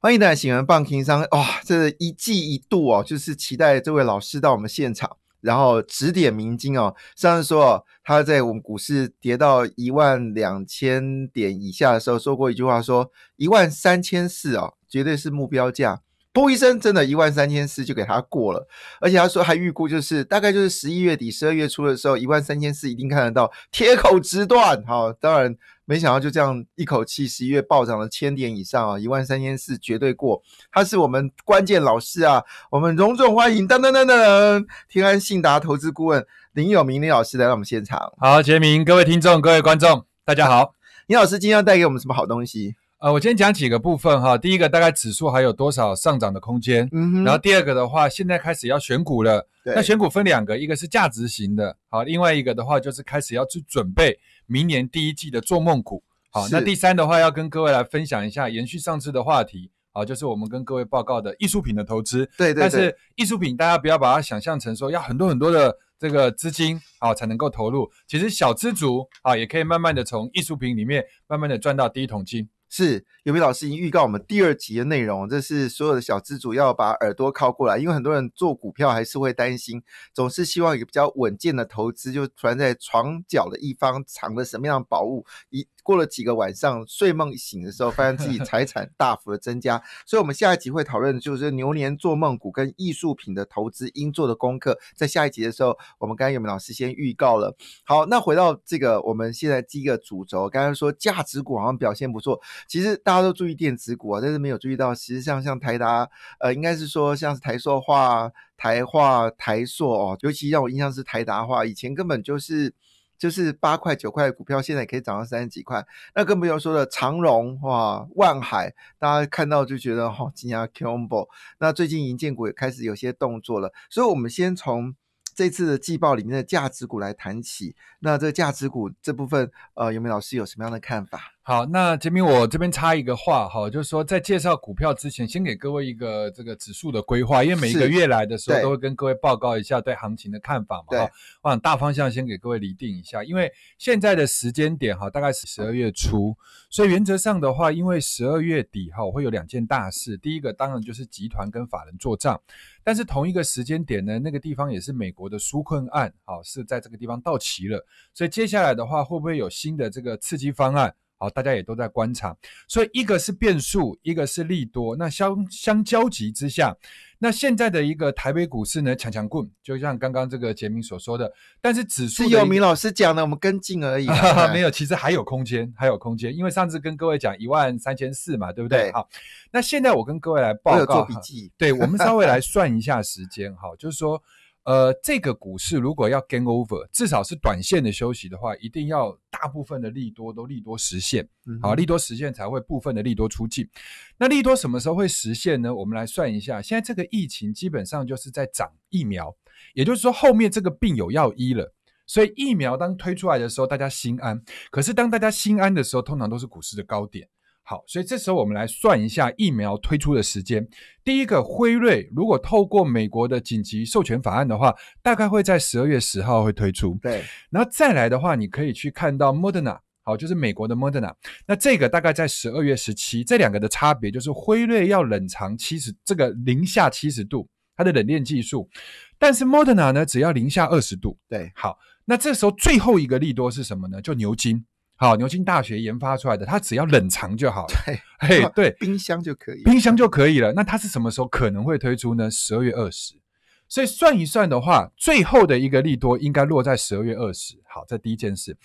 欢迎大家喜欢棒听商哇，这一季一度哦，就是期待这位老师到我们现场，然后指点迷津哦。上次说他在我们股市跌到一万两千点以下的时候说过一句话，说一万三千四哦，绝对是目标价。呼一声，真的，一万三千四就给他过了，而且他说还预估就是大概就是十一月底、十二月初的时候，一万三千四一定看得到铁口直断。好，当然没想到就这样一口气十一月暴涨了千点以上啊，一万三千四绝对过。他是我们关键老师啊，我们隆重欢迎噔噔噔噔，天安信达投资顾问林有明林老师来到我们现场。好，杰明，各位听众，各位观众，大家好，林老师今天要带给我们什么好东西？呃，我今天讲几个部分哈，第一个大概指数还有多少上涨的空间，然后第二个的话，现在开始要选股了。那选股分两个，一个是价值型的，好，另外一个的话就是开始要去准备明年第一季的做梦股。好，那第三的话要跟各位来分享一下延续上次的话题，好，就是我们跟各位报告的艺术品的投资。对对对。但是艺术品大家不要把它想象成说要很多很多的这个资金啊才能够投入，其实小资族啊也可以慢慢的从艺术品里面慢慢的赚到第一桶金。是。有明老师已经预告我们第二集的内容，这是所有的小资主要把耳朵靠过来，因为很多人做股票还是会担心，总是希望一个比较稳健的投资，就突然在床脚的一方藏了什么样的宝物？一过了几个晚上，睡梦醒的时候，发现自己财产 大幅的增加。所以，我们下一集会讨论，就是牛年做梦股跟艺术品的投资应做的功课。在下一集的时候，我们刚刚有明老师先预告了。好，那回到这个我们现在第一个主轴，刚刚说价值股好像表现不错，其实大。大家都注意电子股啊，但是没有注意到，其实像像台达，呃，应该是说像是台塑化、台化、台塑哦，尤其让我印象是台达化，以前根本就是就是八块九块的股票，现在可以涨到三十几块。那更不用说了，长荣哇、万海，大家看到就觉得今惊讶。combo，那最近银建股也开始有些动作了，所以我们先从这次的季报里面的价值股来谈起。那这价值股这部分，呃，有没有老师有什么样的看法？好，那杰明，我这边插一个话哈，就是说在介绍股票之前，先给各位一个这个指数的规划，因为每一个月来的时候都会跟各位报告一下对行情的看法嘛。哈，我想大方向先给各位厘定一下，因为现在的时间点哈，大概是十二月初，所以原则上的话，因为十二月底哈，会有两件大事，第一个当然就是集团跟法人做账，但是同一个时间点呢，那个地方也是美国的纾困案，好是在这个地方到期了，所以接下来的话，会不会有新的这个刺激方案？好，大家也都在观察，所以一个是变数，一个是利多，那相相交集之下，那现在的一个台北股市呢，强强棍，就像刚刚这个杰明所说的，但是指数是由明老师讲的，我们跟进而已，没有，其实还有空间，还有空间，因为上次跟各位讲一万三千四嘛，对不对？好，那现在我跟各位来报告，做笔记，对我们稍微来 算一下时间，哈，就是说。呃，这个股市如果要 gain over，至少是短线的休息的话，一定要大部分的利多都利多实现，好，利多实现才会部分的利多出尽。那利多什么时候会实现呢？我们来算一下，现在这个疫情基本上就是在涨疫苗，也就是说后面这个病有药医了，所以疫苗当推出来的时候，大家心安。可是当大家心安的时候，通常都是股市的高点。好，所以这时候我们来算一下疫苗推出的时间。第一个辉瑞，如果透过美国的紧急授权法案的话，大概会在十二月十号会推出。对，然后再来的话，你可以去看到 Moderna，好，就是美国的 Moderna。那这个大概在十二月十七。这两个的差别就是辉瑞要冷藏七十，这个零下七十度，它的冷链技术；但是 Moderna 呢，只要零下二十度。对，好，那这时候最后一个利多是什么呢？就牛津。好，牛津大学研发出来的，它只要冷藏就好了。对，嘿，对，冰箱就可以，冰箱就可以了。那它是什么时候可能会推出呢？十二月二十。所以算一算的话，最后的一个利多应该落在十二月二十。好，这第一件事。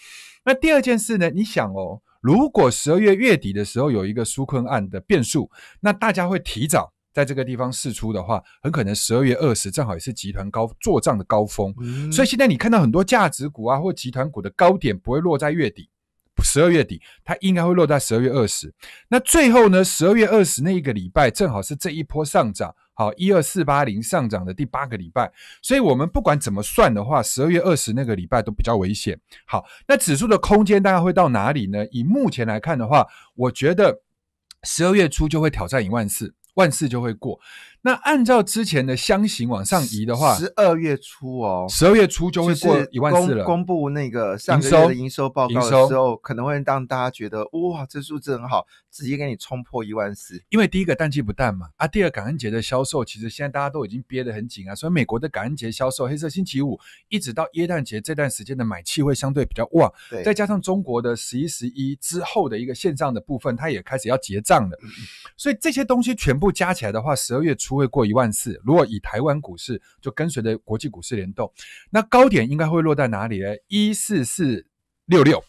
那第二件事呢？你想哦，如果十二月月底的时候有一个纾坤案的变数，那大家会提早在这个地方试出的话，很可能十二月二十正好也是集团高做账的高峰。所以现在你看到很多价值股啊，或集团股的高点不会落在月底。十二月底，它应该会落在十二月二十。那最后呢？十二月二十那一个礼拜，正好是这一波上涨，好一二四八零上涨的第八个礼拜。所以，我们不管怎么算的话，十二月二十那个礼拜都比较危险。好，那指数的空间大概会到哪里呢？以目前来看的话，我觉得十二月初就会挑战一万四，万四就会过。那按照之前的箱型往上移的话，十二月初哦，十二月初就会过一万四了。公布那个上个月的营收报告的时候，可能会让大家觉得哇，这数字很好，直接给你冲破一万四。因为第一个淡季不淡嘛，啊，第二感恩节的销售其实现在大家都已经憋得很紧啊，所以美国的感恩节销售、黑色星期五一直到耶诞节这段时间的买气会相对比较旺，再加上中国的十一十一之后的一个线上的部分，它也开始要结账了，所以这些东西全部加起来的话，十二月初。不会过一万四。如果以台湾股市就跟随着国际股市联动，那高点应该会落在哪里呢？一四四六六，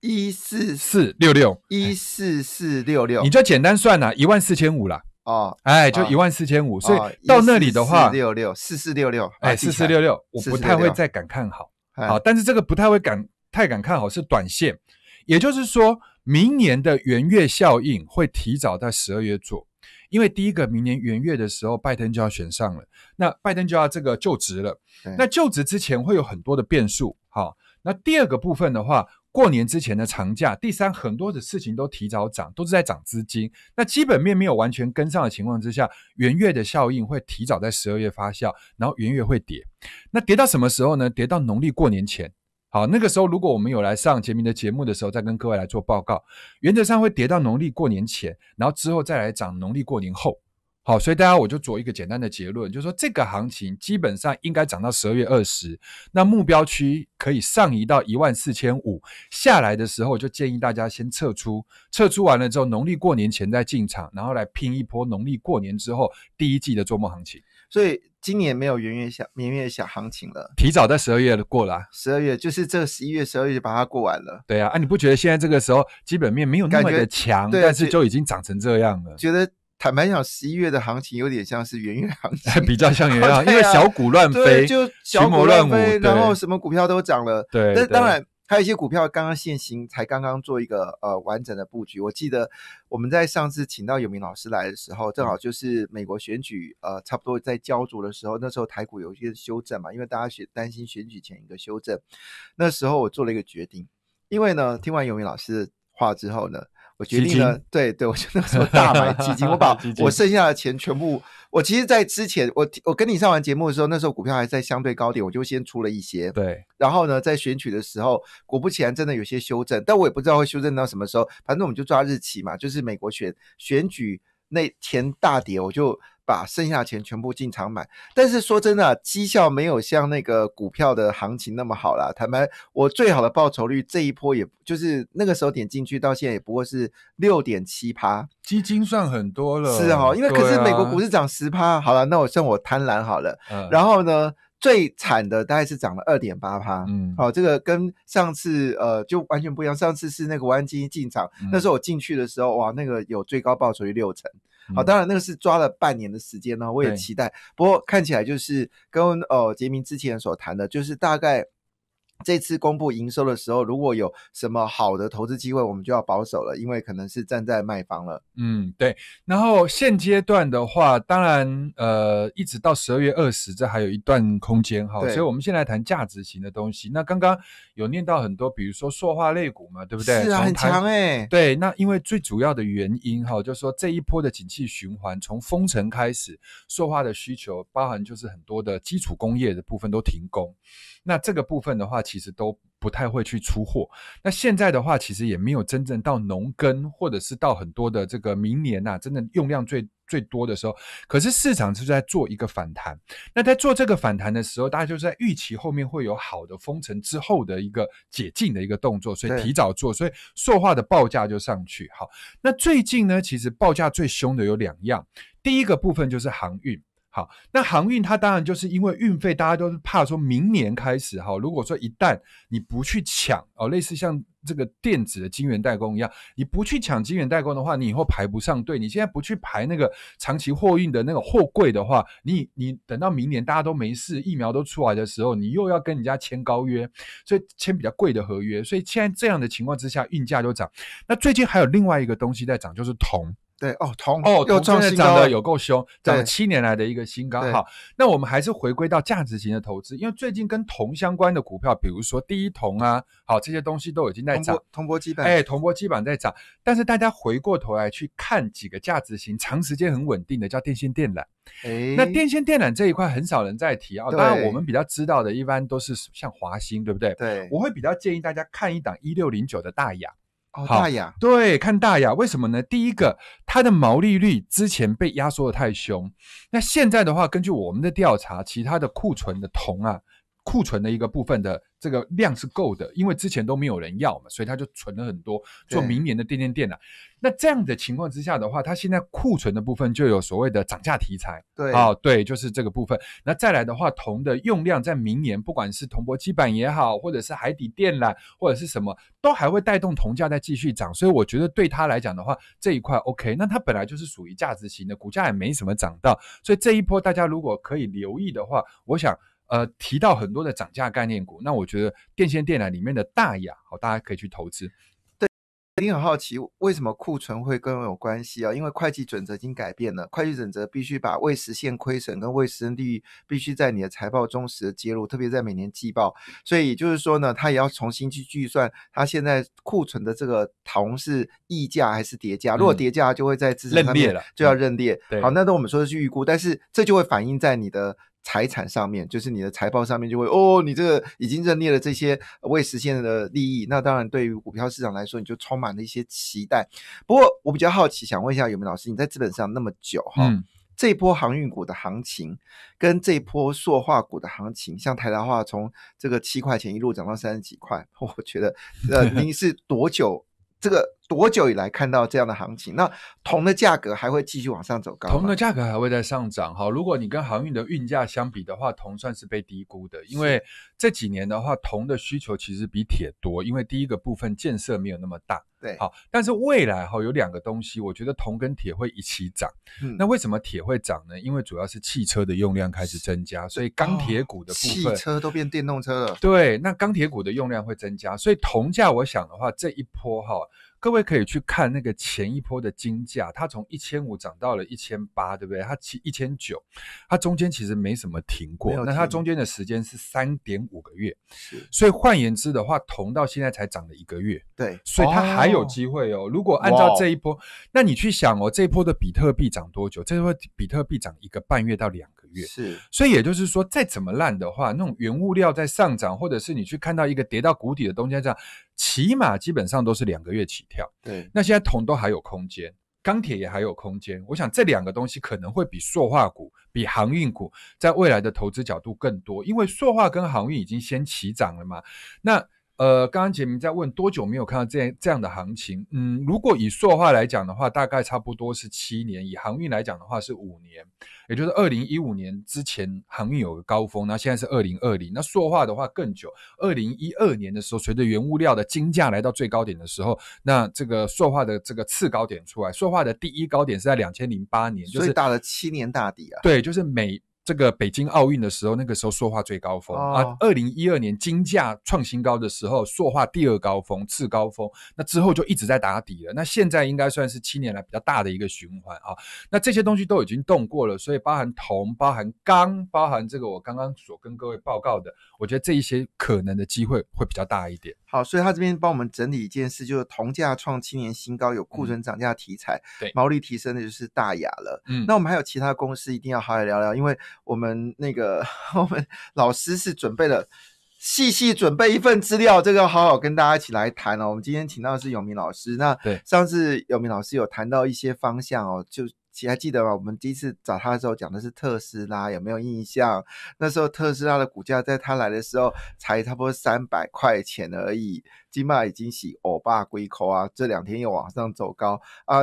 一四四六六，一四四六六。你就简单算了，一万四千五啦。哦，哎，就一万四千五。所以到那里的话，四六六四四六六，哎，四四六六，我不太会再敢看好。好，但是这个不太会敢太敢看好，是短线。也就是说，明年的元月效应会提早在十二月做。因为第一个，明年元月的时候，拜登就要选上了，那拜登就要这个就职了。那就职之前会有很多的变数，好。那第二个部分的话，过年之前的长假，第三，很多的事情都提早涨，都是在涨资金。那基本面没有完全跟上的情况之下，元月的效应会提早在十二月发酵，然后元月会跌。那跌到什么时候呢？跌到农历过年前。好，那个时候如果我们有来上杰明的节目的时候，再跟各位来做报告，原则上会跌到农历过年前，然后之后再来涨农历过年后。好，所以大家我就做一个简单的结论，就是说这个行情基本上应该涨到十二月二十，那目标区可以上移到一万四千五，下来的时候就建议大家先撤出，撤出完了之后农历过年前再进场，然后来拼一波农历过年之后第一季的周末行情。所以今年没有元月小圆月小行情了，提早在十二月过了。十二月就是这十一月、十二月就把它过完了。对啊，啊，你不觉得现在这个时候基本面没有那么的强，但是就已经涨成这样了？觉得坦白讲，十一月的行情有点像是元月行 情，比较像元月，行情、因为小股乱飞，就小股乱飞，然后什么股票都涨了。对，那当然。还有一些股票刚刚现行，才刚刚做一个呃完整的布局。我记得我们在上次请到有名老师来的时候，正好就是美国选举，呃，差不多在焦灼的时候，那时候台股有一些修正嘛，因为大家选担心选举前一个修正。那时候我做了一个决定，因为呢，听完有名老师的话之后呢。我决定了，对对，我就那时候大买基金，我把我剩下的钱全部，我其实，在之前，我我跟你上完节目的时候，那时候股票还在相对高点，我就先出了一些，对。然后呢，在选取的时候，果不其然，真的有些修正，但我也不知道会修正到什么时候，反正我们就抓日期嘛，就是美国选选举那天大跌，我就。把剩下钱全部进场买，但是说真的，绩效没有像那个股票的行情那么好了。坦白，我最好的报酬率这一波，也就是那个时候点进去到现在，也不过是六点七趴。基金算很多了，是哈，因为可是美国股市涨十趴。好了，那我算我贪婪好了。然后呢，最惨的大概是涨了二点八趴。嗯，好，这个跟上次呃就完全不一样。上次是那个湾基金进场，那时候我进去的时候，哇，那个有最高报酬率六成。好，当然那个是抓了半年的时间呢，我也期待。不过看起来就是跟哦杰明之前所谈的，就是大概。这次公布营收的时候，如果有什么好的投资机会，我们就要保守了，因为可能是站在卖方了。嗯，对。然后现阶段的话，当然，呃，一直到十二月二十，这还有一段空间哈。所以，我们先来谈价值型的东西。那刚刚有念到很多，比如说塑化类股嘛，对不对？是啊，很强哎。对。那因为最主要的原因哈，就是说这一波的景气循环从封城开始，塑化的需求，包含就是很多的基础工业的部分都停工，那这个部分的话。其实都不太会去出货。那现在的话，其实也没有真正到农耕，或者是到很多的这个明年呐，真的用量最最多的时候。可是市场是在做一个反弹。那在做这个反弹的时候，大家就是在预期后面会有好的封城之后的一个解禁的一个动作，所以提早做，所以塑化的报价就上去。好，那最近呢，其实报价最凶的有两样。第一个部分就是航运。好，那航运它当然就是因为运费，大家都是怕说，明年开始哈，如果说一旦你不去抢哦，类似像这个电子的晶圆代工一样，你不去抢晶圆代工的话，你以后排不上队。你现在不去排那个长期货运的那个货柜的话，你你等到明年大家都没事，疫苗都出来的时候，你又要跟人家签高约，所以签比较贵的合约。所以现在这样的情况之下，运价就涨。那最近还有另外一个东西在涨，就是铜。对哦，铜哦，铜现在涨得有够凶，涨了七年来的一个新高哈。那我们还是回归到价值型的投资，因为最近跟铜相关的股票，比如说第一铜啊，好这些东西都已经在涨，铜箔基板，哎，铜箔基板在涨。但是大家回过头来去看几个价值型，长时间很稳定的，叫电线电缆。哎，那电线电缆这一块很少人在提啊。当然，我们比较知道的，一般都是像华兴，对不对？对，我会比较建议大家看一档一六零九的大雅。好大雅，对，看大雅，为什么呢？第一个，它的毛利率之前被压缩的太凶，那现在的话，根据我们的调查，其他的库存的铜啊，库存的一个部分的。这个量是够的，因为之前都没有人要嘛，所以他就存了很多做明年的电电电了。那这样的情况之下的话，它现在库存的部分就有所谓的涨价题材，对啊，对，就是这个部分。那再来的话，铜的用量在明年，不管是铜箔基板也好，或者是海底电缆或者是什么，都还会带动铜价再继续涨。所以我觉得对它来讲的话，这一块 OK。那它本来就是属于价值型的，股价也没什么涨到，所以这一波大家如果可以留意的话，我想。呃，提到很多的涨价概念股，那我觉得电线电缆里面的大雅，好，大家可以去投资。对，一定很好奇，为什么库存会跟我有关系啊？因为会计准则已经改变了，会计准则必须把未实现亏损跟未实现利益必须在你的财报中时的揭露，特别在每年季报。所以也就是说呢，它也要重新去计算，它现在库存的这个同是溢价还是跌价？如果跌价，就会在资产上面就要认列。好，那都我们说的是预估，但是这就会反映在你的。财产上面，就是你的财报上面就会哦，你这个已经认列了这些未实现的利益，那当然对于股票市场来说，你就充满了一些期待。不过我比较好奇，想问一下有明老师，你在资本上那么久哈，这波航运股的行情跟这波塑化股的行情，像台达化从这个七块钱一路涨到三十几块，我觉得呃 您是多久这个？多久以来看到这样的行情？那铜的价格还会继续往上走高，铜的价格还会在上涨哈。如果你跟航运的运价相比的话，铜算是被低估的，因为这几年的话，铜的需求其实比铁多，因为第一个部分建设没有那么大。对，好，但是未来哈有两个东西，我觉得铜跟铁会一起涨。嗯，那为什么铁会涨呢？因为主要是汽车的用量开始增加，所以钢铁股的部分，汽车都变电动车了。对，那钢铁股的用量会增加，所以铜价我想的话，这一波哈。各位可以去看那个前一波的金价，它从一千五涨到了一千八，对不对？它七一千九，它中间其实没什么停过，那它中间的时间是三点五个月，所以换言之的话，铜到现在才涨了一个月，对，所以它还有机会哦。如果按照这一波，那你去想哦，这一波的比特币涨多久？这波比特币涨一个半月到两个。月是，所以也就是说，再怎么烂的话，那种原物料在上涨，或者是你去看到一个跌到谷底的东西，这样起码基本上都是两个月起跳。对，那现在铜都还有空间，钢铁也还有空间。我想这两个东西可能会比塑化股、比航运股在未来的投资角度更多，因为塑化跟航运已经先起涨了嘛。那呃，刚刚杰明在问多久没有看到这这样的行情？嗯，如果以塑化来讲的话，大概差不多是七年；以航运来讲的话是五年，也就是二零一五年之前航运有个高峰，那现在是二零二零，那塑化的话更久。二零一二年的时候，随着原物料的金价来到最高点的时候，那这个塑化的这个次高点出来，塑化的第一高点是在两千零八年，所以打了七年大底啊。对，就是每这个北京奥运的时候，那个时候塑化最高峰啊。二零一二年金价创新高的时候，塑化第二高峰、次高峰。那之后就一直在打底了。那现在应该算是七年来比较大的一个循环啊。那这些东西都已经动过了，所以包含铜、包含钢、包含这个我刚刚所跟各位报告的，我觉得这一些可能的机会会比较大一点。好，所以他这边帮我们整理一件事，就是铜价创七年新高，有库存涨价题材，对，毛利提升的就是大雅了。嗯，那我们还有其他公司一定要好好聊聊，因为。我们那个，我们老师是准备了，细细准备一份资料，这个要好好跟大家一起来谈哦。我们今天请到的是永明老师，那上次永明老师有谈到一些方向哦，就其还记得吗？我们第一次找他的时候讲的是特斯拉，有没有印象？那时候特斯拉的股价在他来的时候才差不多三百块钱而已，今麦已经洗欧巴龟壳啊，这两天又往上走高啊。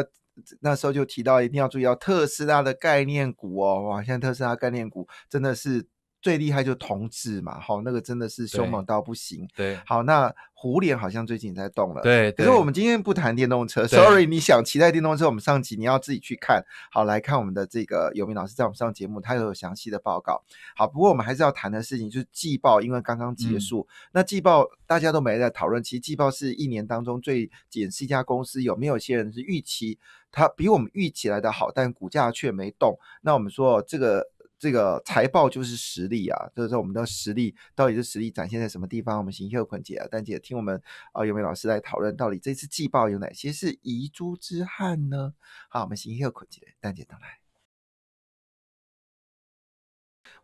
那时候就提到一定要注意到特斯拉的概念股哦，哇！现在特斯拉概念股真的是。最厉害就铜制嘛，吼，那个真的是凶猛到不行。对，好，那虎脸好像最近也在动了。对，可是我们今天不谈电动车，sorry，你想骑在电动车，我们上集你要自己去看。好，来看我们的这个有名老师在我们上节目，他有详细的报告。好，不过我们还是要谈的事情就是季报，因为刚刚结束，那季报大家都没在讨论。其实季报是一年当中最紧，是一家公司有没有？有些人是预期它比我们预期来的好，但股价却没动。那我们说这个。这个财报就是实力啊，就是我们的实力到底是实力展现在什么地方？我们行销坤姐啊，丹姐听我们啊有没有老师来讨论，到底这次季报有哪些是遗珠之憾呢？好，我们行销坤姐丹姐到来。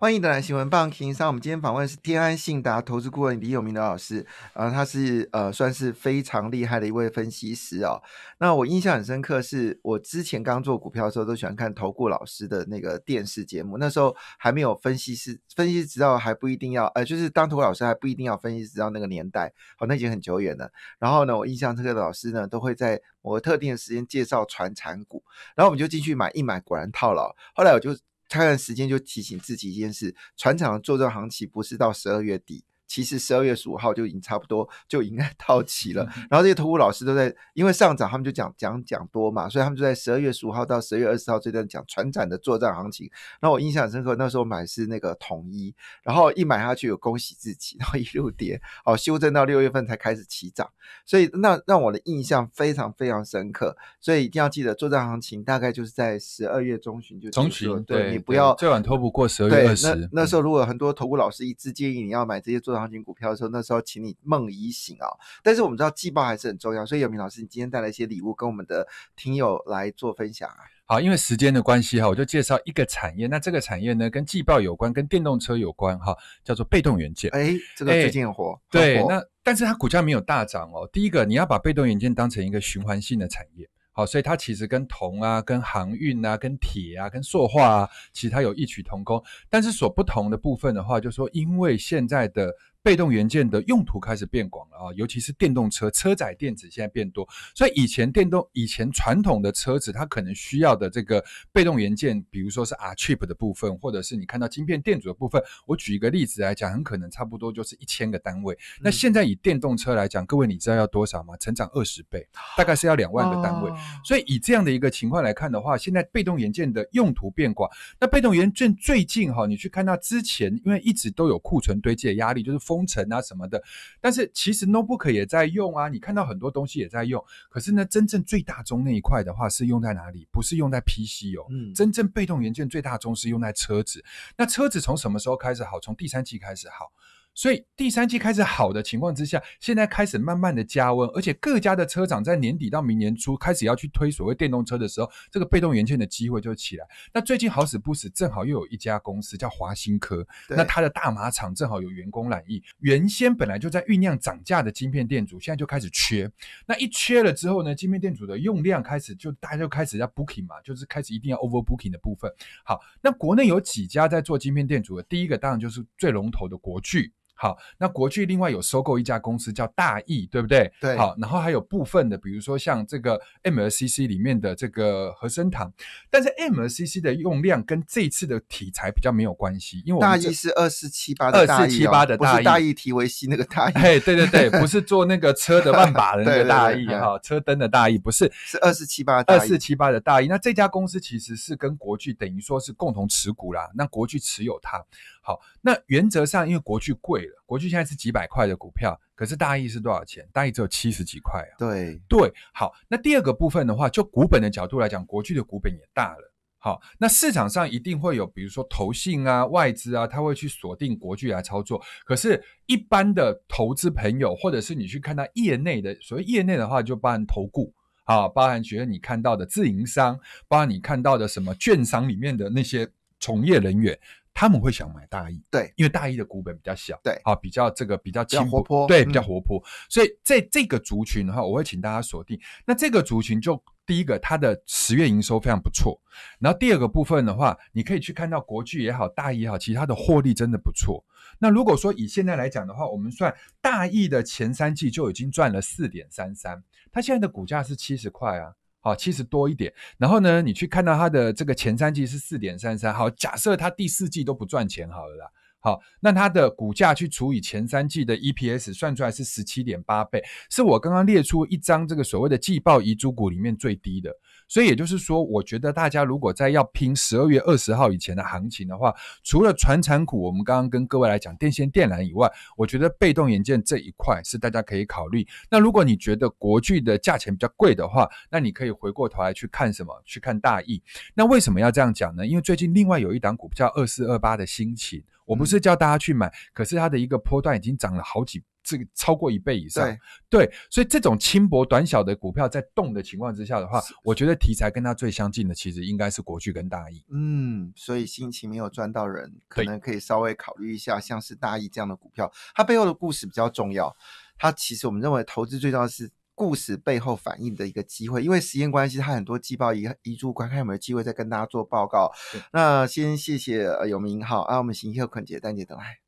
欢迎的来，《新闻棒》。听上我们今天访问是天安信达投资顾问李永明的老师啊，他是呃，算是非常厉害的一位分析师哦。那我印象很深刻，是我之前刚做股票的时候，都喜欢看投顾老师的那个电视节目。那时候还没有分析师，分析师知道还不一定要，呃，就是当投顾老师还不一定要分析师知道那个年代，哦，那已经很久远了。然后呢，我印象这个老师呢，都会在某个特定的时间介绍传产股，然后我们就进去买，一买果然套牢。后来我就。看看时间，就提醒自己一件事：船厂的做这行情不是到十二月底。其实十二月十五号就已经差不多就应该到期了，然后这些投股老师都在因为上涨，他们就讲讲讲多嘛，所以他们就在十二月十五号到十月二十号这段讲船长的作战行情。那我印象深刻，那时候买是那个统一，然后一买下去有恭喜自己，然后一路跌，哦，修正到六月份才开始起涨，所以那让我的印象非常非常深刻，所以一定要记得作战行情大概就是在十二月中旬就中旬，对你不要最晚拖不过十月二十。那时候如果很多投股老师一直建议你要买这些作战。行情股票的时候，那时候请你梦已醒啊！但是我们知道季报还是很重要，所以有明老师，你今天带来一些礼物跟我们的听友来做分享。好，因为时间的关系哈，我就介绍一个产业。那这个产业呢，跟季报有关，跟电动车有关哈，叫做被动元件。哎，这个最近火。对，那但是它股价没有大涨哦。第一个，你要把被动元件当成一个循环性的产业。好，所以它其实跟铜啊、跟航运啊、跟铁啊、跟塑化啊，其实它有异曲同工，但是所不同的部分的话，就说因为现在的。被动元件的用途开始变广了啊，尤其是电动车车载电子现在变多，所以以前电动以前传统的车子它可能需要的这个被动元件，比如说是 R chip 的部分，或者是你看到晶片电阻的部分。我举一个例子来讲，很可能差不多就是一千个单位。那现在以电动车来讲，各位你知道要多少吗？成长二十倍，大概是要两万个单位。所以以这样的一个情况来看的话，现在被动元件的用途变广。那被动元件最近哈，你去看它之前，因为一直都有库存堆积的压力，就是。封程啊什么的，但是其实 notebook 也在用啊，你看到很多东西也在用，可是呢，真正最大宗那一块的话是用在哪里？不是用在 PC 哦，嗯，真正被动元件最大宗是用在车子，那车子从什么时候开始好？从第三季开始好。所以第三季开始好的情况之下，现在开始慢慢的加温，而且各家的车厂在年底到明年初开始要去推所谓电动车的时候，这个被动元件的机会就起来。那最近好死不死，正好又有一家公司叫华新科，那它的大马厂正好有员工染疫，原先本来就在酝酿涨价的晶片店主，现在就开始缺。那一缺了之后呢，晶片店主的用量开始就大家就开始要 booking 嘛，就是开始一定要 over booking 的部分。好，那国内有几家在做晶片店主的，第一个当然就是最龙头的国巨。好，那国巨另外有收购一家公司叫大益，对不对？对。好，然后还有部分的，比如说像这个 M l C C 里面的这个和生堂，但是 M l C C 的用量跟这次的题材比较没有关系，因为我大义是二四七八的二四七八的大义，不是大义提维西那个大义。嘿，对对对，不是做那个车的万把人的 大义哈，车灯的大义不是是二四七八二四七八的大义。那这家公司其实是跟国巨等于说是共同持股啦，那国巨持有它。好，那原则上因为国巨贵。国巨现在是几百块的股票，可是大益是多少钱？大益只有七十几块啊。对对，好。那第二个部分的话，就股本的角度来讲，国巨的股本也大了。好，那市场上一定会有，比如说投信啊、外资啊，他会去锁定国巨来操作。可是，一般的投资朋友，或者是你去看到业内的所谓业内的话，就包含投顾啊，包含觉得你看到的自营商，包含你看到的什么券商里面的那些从业人员。他们会想买大 E，对，因为大 E 的股本比较小，对，啊，比较这个比较轻，比较活泼，对，比较活泼，所以在这个族群的话，我会请大家锁定。那这个族群就第一个，它的十月营收非常不错，然后第二个部分的话，你可以去看到国巨也好，大 E 也好，其实它的获利真的不错。那如果说以现在来讲的话，我们算大益的前三季就已经赚了四点三三，它现在的股价是七十块啊。好，七十多一点。然后呢，你去看到它的这个前三季是四点三三。好，假设它第四季都不赚钱好了啦。好，那它的股价去除以前三季的 EPS 算出来是十七点八倍，是我刚刚列出一张这个所谓的季报遗珠股里面最低的。所以也就是说，我觉得大家如果在要拼十二月二十号以前的行情的话，除了传产股，我们刚刚跟各位来讲电线电缆以外，我觉得被动元件这一块是大家可以考虑。那如果你觉得国巨的价钱比较贵的话，那你可以回过头来去看什么？去看大意。那为什么要这样讲呢？因为最近另外有一档股票二四二八的心情，我不是叫大家去买，可是它的一个波段已经涨了好几是超过一倍以上，对，所以这种轻薄短小的股票在动的情况之下的话，我觉得题材跟它最相近的，其实应该是国巨跟大亿。嗯，所以心情没有赚到人，可能可以稍微考虑一下，像是大亿这样的股票，它背后的故事比较重要。它其实我们认为投资最重要是故事背后反映的一个机会，因为时间关系，它很多季报遗遗珠，看看有没有机会再跟大家做报告。那先谢谢有明，好，啊，我们行一个坤姐、丹姐等来。